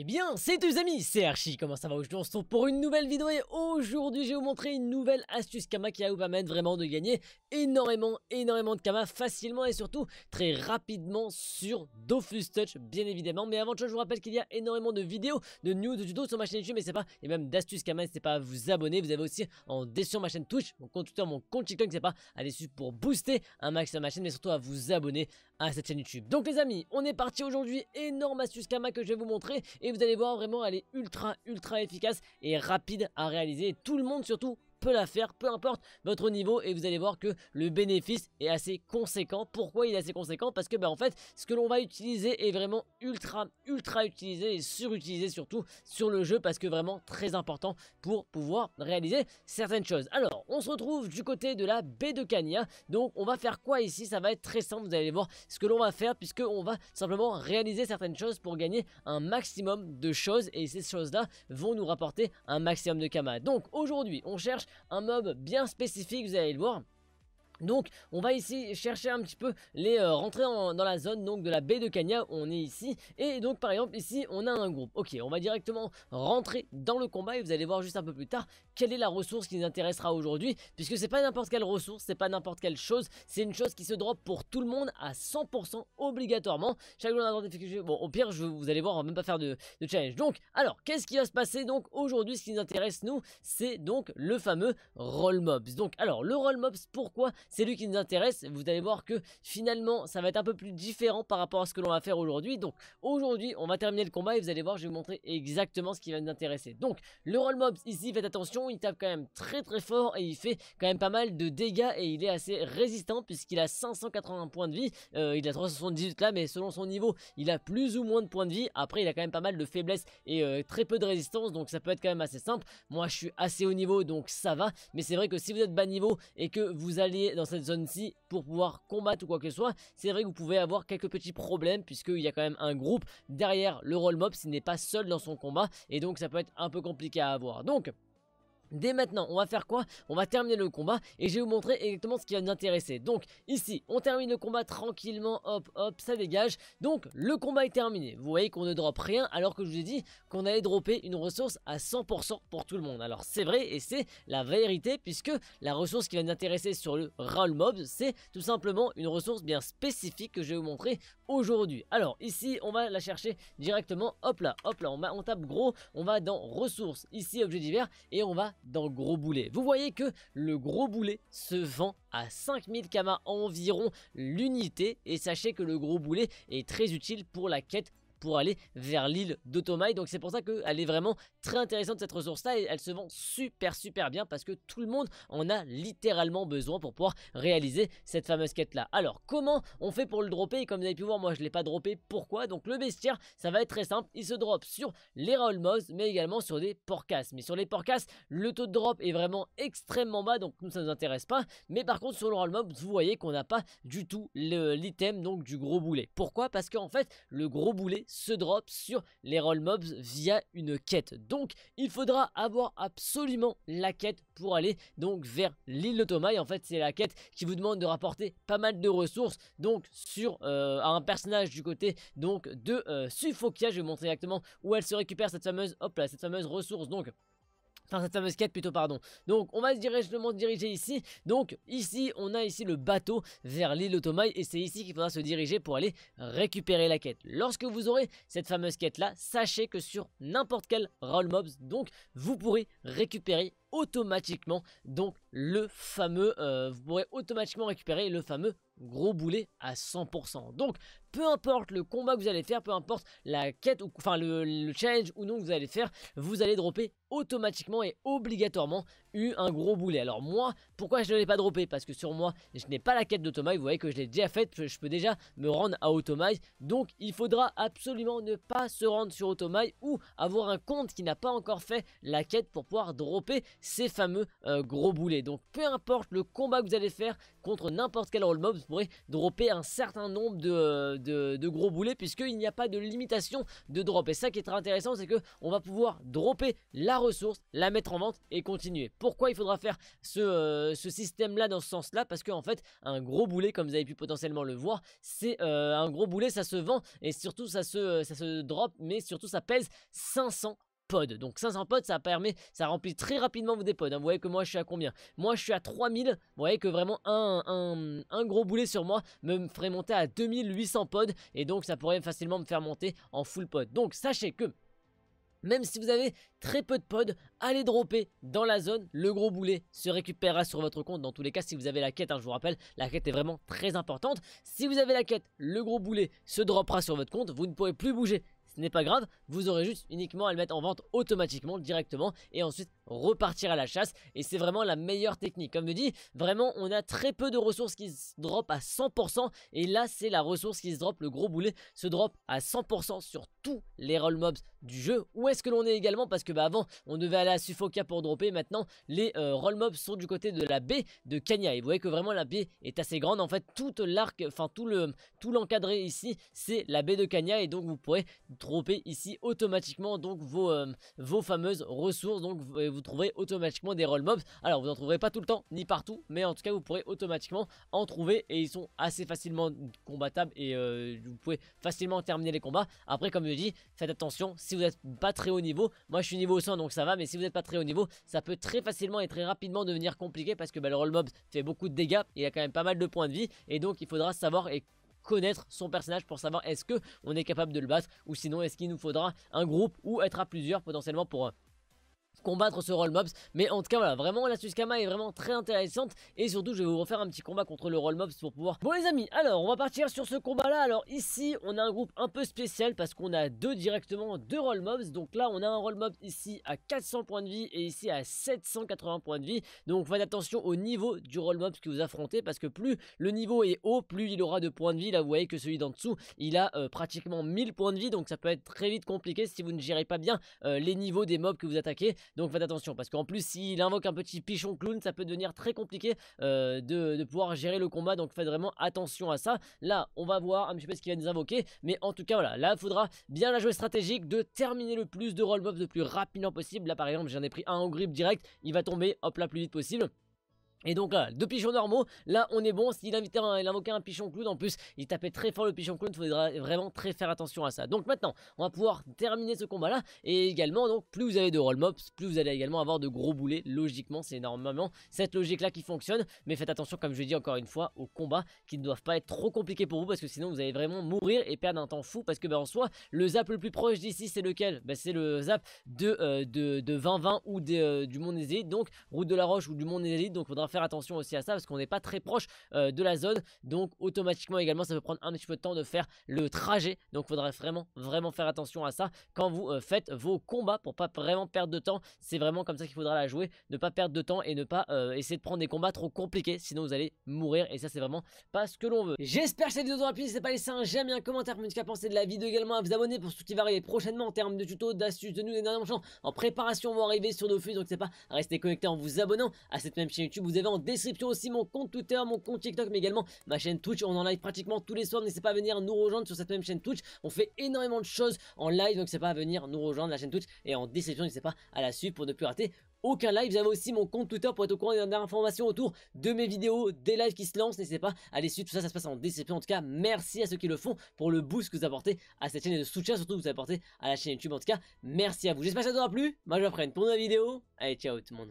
Eh bien, c'est les amis, c'est Archie, comment ça va Aujourd'hui on se retrouve pour une nouvelle vidéo et aujourd'hui je vais vous montrer une nouvelle astuce Kama qui va vous permettre vraiment de gagner énormément, énormément de Kama facilement et surtout très rapidement sur Dofus Touch bien évidemment. Mais avant tout je vous rappelle qu'il y a énormément de vidéos, de news, de tutos sur ma chaîne YouTube mais c'est pas, et même d'astuces Kama, c'est pas à vous abonner, vous avez aussi en sur ma chaîne Twitch, mon compte Twitter, mon compte TikTok, C'est pas à aller pour booster un max sur ma chaîne mais surtout à vous abonner à cette chaîne YouTube. Donc les amis, on est parti aujourd'hui, énorme astuce Kama que je vais vous montrer et et vous allez voir, vraiment, elle est ultra, ultra efficace et rapide à réaliser. tout le monde, surtout, peut la faire, peu importe votre niveau et vous allez voir que le bénéfice est assez conséquent. Pourquoi il est assez conséquent Parce que bah, en fait ce que l'on va utiliser est vraiment ultra ultra utilisé et surutilisé surtout sur le jeu parce que vraiment très important pour pouvoir réaliser certaines choses. Alors on se retrouve du côté de la baie de Cania donc on va faire quoi ici Ça va être très simple vous allez voir ce que l'on va faire puisque on va simplement réaliser certaines choses pour gagner un maximum de choses et ces choses là vont nous rapporter un maximum de Kama. Donc aujourd'hui on cherche un mob bien spécifique, vous allez le voir. Donc on va ici chercher un petit peu les euh, rentrer dans la zone donc de la baie de Cagna on est ici et donc par exemple ici on a un groupe ok on va directement rentrer dans le combat et vous allez voir juste un peu plus tard quelle est la ressource qui nous intéressera aujourd'hui, puisque c'est pas n'importe quelle ressource, c'est pas n'importe quelle chose, c'est une chose qui se drop pour tout le monde à 100% obligatoirement. Chaque jour d'identification, bon, au pire, vous allez voir, on va même pas faire de, de challenge. Donc, alors, qu'est-ce qui va se passer donc aujourd'hui Ce qui nous intéresse, nous, c'est donc le fameux Roll Mobs. Donc, alors, le Roll Mobs, pourquoi c'est lui qui nous intéresse Vous allez voir que finalement, ça va être un peu plus différent par rapport à ce que l'on va faire aujourd'hui. Donc, aujourd'hui, on va terminer le combat et vous allez voir, je vais vous montrer exactement ce qui va nous intéresser. Donc, le Roll Mobs, ici, faites attention, il tape quand même très très fort et il fait quand même pas mal de dégâts et il est assez résistant puisqu'il a 580 points de vie. Euh, il a 378 là, mais selon son niveau, il a plus ou moins de points de vie. Après, il a quand même pas mal de faiblesse et euh, très peu de résistance, donc ça peut être quand même assez simple. Moi, je suis assez haut niveau, donc ça va. Mais c'est vrai que si vous êtes bas niveau et que vous allez dans cette zone-ci pour pouvoir combattre ou quoi que ce soit, c'est vrai que vous pouvez avoir quelques petits problèmes puisqu'il y a quand même un groupe derrière le roll mob s'il n'est pas seul dans son combat et donc ça peut être un peu compliqué à avoir. Donc Dès maintenant, on va faire quoi On va terminer le combat et je vais vous montrer exactement ce qui va nous intéresser. Donc ici, on termine le combat tranquillement, hop hop, ça dégage. Donc le combat est terminé. Vous voyez qu'on ne drop rien alors que je vous ai dit qu'on allait dropper une ressource à 100% pour tout le monde. Alors c'est vrai et c'est la vérité puisque la ressource qui va nous intéresser sur le Roll Mob, c'est tout simplement une ressource bien spécifique que je vais vous montrer aujourd'hui. Alors ici, on va la chercher directement, hop là, hop là, on, on tape gros, on va dans ressources, ici objets divers et on va dans Gros Boulet. Vous voyez que le Gros Boulet se vend à 5000 kama environ l'unité et sachez que le Gros Boulet est très utile pour la quête pour aller vers l'île d'Otomai Donc c'est pour ça qu'elle est vraiment très intéressante cette ressource là et elle se vend super super bien parce que tout le monde en a littéralement besoin pour pouvoir réaliser cette fameuse quête là. Alors comment on fait pour le dropper Comme vous avez pu voir moi je ne l'ai pas droppé. Pourquoi Donc le bestiaire ça va être très simple. Il se drop sur les Mobs. mais également sur des Porcas. Mais sur les Porcas le taux de drop est vraiment extrêmement bas donc nous ça nous intéresse pas. Mais par contre sur le Mobs, vous voyez qu'on n'a pas du tout l'item donc du gros boulet. Pourquoi Parce qu'en fait le gros boulet se drop sur les roll mobs via une quête. Donc il faudra avoir absolument la quête pour aller donc vers l'île de Et En fait c'est la quête qui vous demande de rapporter pas mal de ressources donc sur euh, à un personnage du côté donc de euh, Sufokia. Je vais vous montrer exactement où elle se récupère cette fameuse, hop là, cette fameuse ressource donc Enfin, cette fameuse quête plutôt, pardon. Donc, on va se directement se diriger ici. Donc, ici, on a ici le bateau vers l'île Otomaï et c'est ici qu'il faudra se diriger pour aller récupérer la quête. Lorsque vous aurez cette fameuse quête-là, sachez que sur n'importe quel Roll Mobs, donc, vous pourrez récupérer automatiquement donc le fameux, euh, vous pourrez automatiquement récupérer le fameux gros boulet à 100%. Donc, peu importe le combat que vous allez faire, peu importe la quête, ou, enfin le, challenge ou non que vous allez faire, vous allez dropper automatiquement et obligatoirement eu un gros boulet. Alors moi, pourquoi je ne l'ai pas droppé Parce que sur moi, je n'ai pas la quête d'automail vous voyez que je l'ai déjà faite, je peux déjà me rendre à automail Donc, il faudra absolument ne pas se rendre sur automail ou avoir un compte qui n'a pas encore fait la quête pour pouvoir dropper ces fameux euh, gros boulets. Donc peu importe le combat que vous allez faire contre n'importe quel roll mob, vous pourrez dropper un certain nombre euh, de, gros boulets puisqu'il n'y a pas de limitation de drop. Et ça qui est très intéressant, c'est que on va pouvoir dropper la ressource, la mettre en vente et continuer. Pourquoi il faudra faire ce, euh, système-là dans ce sens-là Parce qu'en fait, un gros boulet, comme vous avez pu potentiellement le voir, c'est euh, un gros boulet, ça se vend et surtout ça se, ça se drop, mais surtout ça pèse 500 donc 500 pods, ça permet, ça remplit très rapidement vos pods. Hein. Vous voyez que moi, je suis à combien Moi, je suis à 3000. Vous voyez que vraiment, un, un, gros boulet sur moi me ferait monter à 2800 pods. Et donc, ça pourrait facilement me faire monter en full pod. Donc, sachez que... Même si vous avez très peu de pods, allez dropper dans la zone, le gros boulet se récupérera sur votre compte. Dans tous les cas, si vous avez la quête, hein, je vous rappelle, la quête est vraiment très importante. Si vous avez la quête, le gros boulet se droppera sur votre compte, vous ne pourrez plus bouger ce n'est pas grave, vous aurez juste uniquement à le mettre en vente automatiquement, directement, et ensuite repartir à la chasse, et c'est vraiment la meilleure technique. Comme je dis, vraiment, on a très peu de ressources qui se drop à 100%, et là, c'est la ressource qui se drop, le gros boulet, se drop à 100% sur tous les roll mobs du jeu. Où est-ce que l'on est également Parce que bah, avant, on devait aller à Suffoca pour dropper, maintenant, les euh, roll mobs sont du côté de la baie de Kanya, et vous voyez que vraiment, la baie est assez grande, en fait, toute l'arc, enfin, tout le tout l'encadré ici, c'est la baie de Kanya, et donc vous pourrez trouver ici automatiquement donc vos, euh, vos fameuses ressources. Donc vous, trouverez automatiquement des roll mobs. Alors vous n'en trouverez pas tout le temps ni partout, mais en tout cas vous pourrez automatiquement en trouver et ils sont assez facilement combattables et euh, vous pouvez facilement terminer les combats. Après comme je dis, faites attention si vous n'êtes pas très haut niveau. Moi je suis niveau 100 donc ça va, mais si vous n'êtes pas très haut niveau, ça peut très facilement et très rapidement devenir compliqué parce que bah, le roll mob fait beaucoup de dégâts, il y a quand même pas mal de points de vie et donc il faudra savoir et connaître son personnage pour savoir est-ce que on est capable de le battre ou sinon est-ce qu'il nous faudra un groupe ou être à plusieurs potentiellement pour euh, combattre ce roll mobs mais en tout cas voilà vraiment la Kama est vraiment très intéressante et surtout je vais vous refaire un petit combat contre le roll mobs pour pouvoir bon les amis alors on va partir sur ce combat là alors ici on a un groupe un peu spécial parce qu'on a deux directement deux roll mobs donc là on a un roll mob ici à 400 points de vie et ici à 780 points de vie donc faites attention au niveau du roll mobs que vous affrontez parce que plus le niveau est haut plus il aura de points de vie là vous voyez que celui d'en dessous il a euh, pratiquement 1000 points de vie donc ça peut être très vite compliqué si vous ne gérez pas bien euh, les niveaux des mobs que vous attaquez donc faites attention, parce qu'en plus, s'il invoque un petit pichon clown, ça peut devenir très compliqué euh, de, pouvoir gérer le combat. Donc faites vraiment attention à ça. Là, on va voir un petit peu ce qu'il va nous invoquer. Mais en tout cas, voilà, là, il faudra bien la jouer stratégique, de terminer le plus de roll-mobs le plus rapidement possible. Là, par exemple, j'en ai pris un au grip direct. Il va tomber, hop là, plus vite possible. Et donc là, euh, deux pigeons normaux, là on est bon, s'il invoquait un pigeon clown, en plus il tapait très fort le pichon clown, il faudra vraiment très faire attention à ça. Donc maintenant, on va pouvoir terminer ce combat là, et également donc plus vous avez de roll mobs, plus vous allez également avoir de gros boulets, logiquement c'est normalement cette logique là qui fonctionne, mais faites attention comme je l'ai dit encore une fois aux combats qui ne doivent pas être trop compliqués pour vous, parce que sinon vous allez vraiment mourir et perdre un temps fou, parce que ben, en soi, le zap le plus proche d'ici c'est lequel ben, C'est le zap de 20-20 euh, de, ou de, euh, monde du Mont donc Route de la Roche ou du Mont donc faudra faire attention aussi à ça parce qu'on n'est pas très proche euh, de la zone. Donc automatiquement également ça peut prendre un petit peu de temps de faire le trajet. Donc il faudrait vraiment vraiment faire attention à ça quand vous euh, faites vos combats pour pas vraiment perdre de temps. C'est vraiment comme ça qu'il faudra la jouer. Ne pas perdre de temps et ne pas euh, essayer de prendre des combats trop compliqués. Sinon vous allez mourir et ça c'est vraiment pas ce que l'on veut. J'espère que cette vidéo vous aura plu. N'hésitez pas à laisser un j'aime et un commentaire pour ce qu'à penser de la vidéo également. À vous abonner pour ce qui va arriver prochainement en termes de tutos, d'astuces, de nous, derniers dernières en préparation vont arriver sur nos Donc c'est pas rester connecté en vous abonnant à cette même chaîne YouTube. Vous vous avez en description aussi mon compte Twitter, mon compte TikTok, mais également ma chaîne Twitch. On en live pratiquement tous les soirs. N'hésitez pas à venir nous rejoindre sur cette même chaîne Twitch. On fait énormément de choses en live, donc n'hésitez pas à venir nous rejoindre la chaîne Twitch. Et en description, n'hésitez pas à la suivre pour ne plus rater aucun live. vous avez aussi mon compte Twitter pour être au courant des dernières informations autour de mes vidéos, des lives qui se lancent. N'hésitez pas à les suivre. Tout ça, ça se passe en description. En tout cas, merci à ceux qui le font pour le boost que vous apportez à cette chaîne et le soutien surtout que vous apportez à la chaîne YouTube. En tout cas, merci à vous. J'espère que ça vous aura plu. Moi, je vous pour une nouvelle vidéo. Allez, ciao tout le monde.